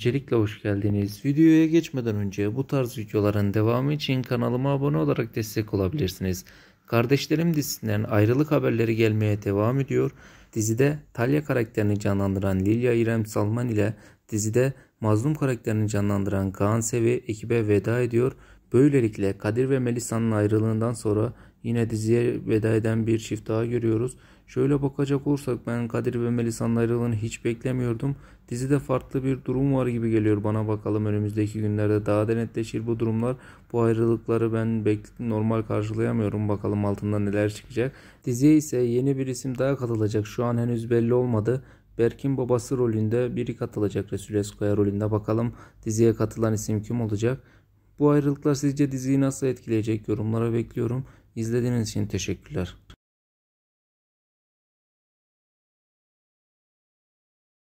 Öncelikle hoş geldiniz. Videoya geçmeden önce bu tarz videoların devamı için kanalıma abone olarak destek olabilirsiniz. Kardeşlerim dizisinden ayrılık haberleri gelmeye devam ediyor. Dizide Talya karakterini canlandıran Lilya İrem Salman ile dizide Mazlum karakterini canlandıran Kaan Sevi ekibe veda ediyor. Böylelikle Kadir ve Melisa'nın ayrılığından sonra Yine diziye veda eden bir çift daha görüyoruz. Şöyle bakacak olursak ben Kadir ve Melisa'nın ayrılığını hiç beklemiyordum. Dizide farklı bir durum var gibi geliyor bana bakalım önümüzdeki günlerde daha da netleşir bu durumlar. Bu ayrılıkları ben normal karşılayamıyorum bakalım altından neler çıkacak. Diziye ise yeni bir isim daha katılacak şu an henüz belli olmadı. Berk'in babası rolünde biri katılacak Resul Eskaya rolünde bakalım diziye katılan isim kim olacak? Bu ayrılıklar sizce diziyi nasıl etkileyecek yorumlara bekliyorum. İzlediğiniz için teşekkürler.